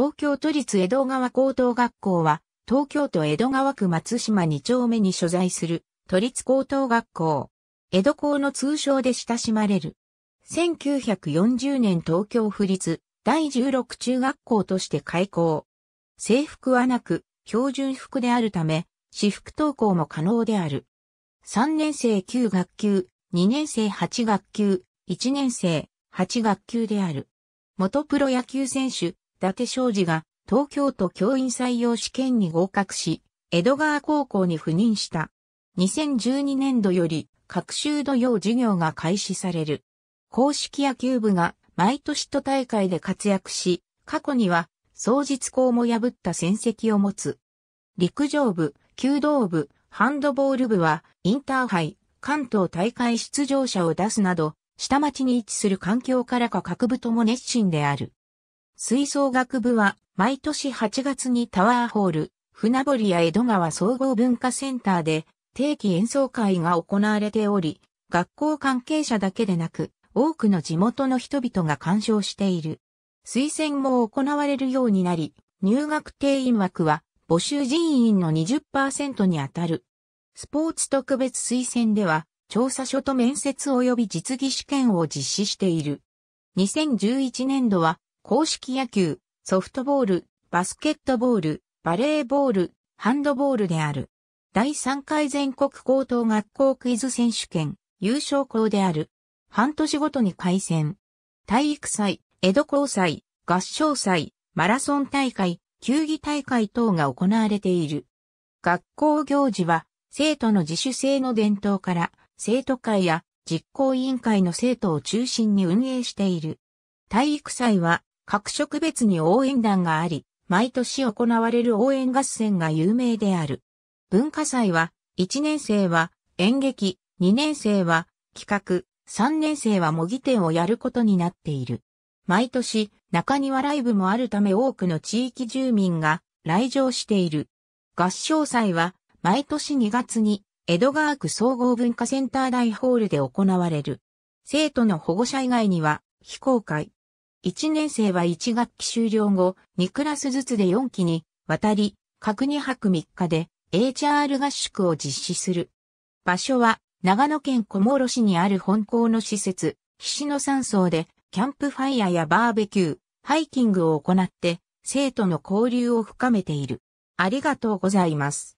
東京都立江戸川高等学校は、東京都江戸川区松島2丁目に所在する、都立高等学校。江戸校の通称で親しまれる。1940年東京府立第16中学校として開校。制服はなく、標準服であるため、私服登校も可能である。3年生9学級、2年生8学級、1年生8学級である。元プロ野球選手、伊達昌司が東京都教員採用試験に合格し、江戸川高校に赴任した。2012年度より各週土曜授業が開始される。公式野球部が毎年都大会で活躍し、過去には双日校も破った戦績を持つ。陸上部、弓道部、ハンドボール部はインターハイ、関東大会出場者を出すなど、下町に位置する環境からか各部とも熱心である。吹奏楽部は毎年8月にタワーホール、船堀や江戸川総合文化センターで定期演奏会が行われており、学校関係者だけでなく、多くの地元の人々が鑑賞している。推薦も行われるようになり、入学定員枠は募集人員の20%に当たる。スポーツ特別推薦では、調査書と面接及び実技試験を実施している。2011年度は公式野球、ソフトボール、バスケットボール、バレーボール、ハンドボールである。第3回全国高等学校クイズ選手権、優勝校である。半年ごとに開戦。体育祭、江戸高祭、合唱祭、マラソン大会、球技大会等が行われている。学校行事は、生徒の自主性の伝統から、生徒会や実行委員会の生徒を中心に運営している。体育祭は、各色別に応援団があり、毎年行われる応援合戦が有名である。文化祭は、1年生は演劇、2年生は企画、3年生は模擬店をやることになっている。毎年、中庭ライブもあるため多くの地域住民が来場している。合唱祭は、毎年2月に、江戸川区総合文化センター大ホールで行われる。生徒の保護者以外には、非公開、1年生は1学期終了後、2クラスずつで4期に渡り、各2泊3日で HR 合宿を実施する。場所は長野県小諸市にある本校の施設、岸野山荘でキャンプファイヤーやバーベキュー、ハイキングを行って生徒の交流を深めている。ありがとうございます。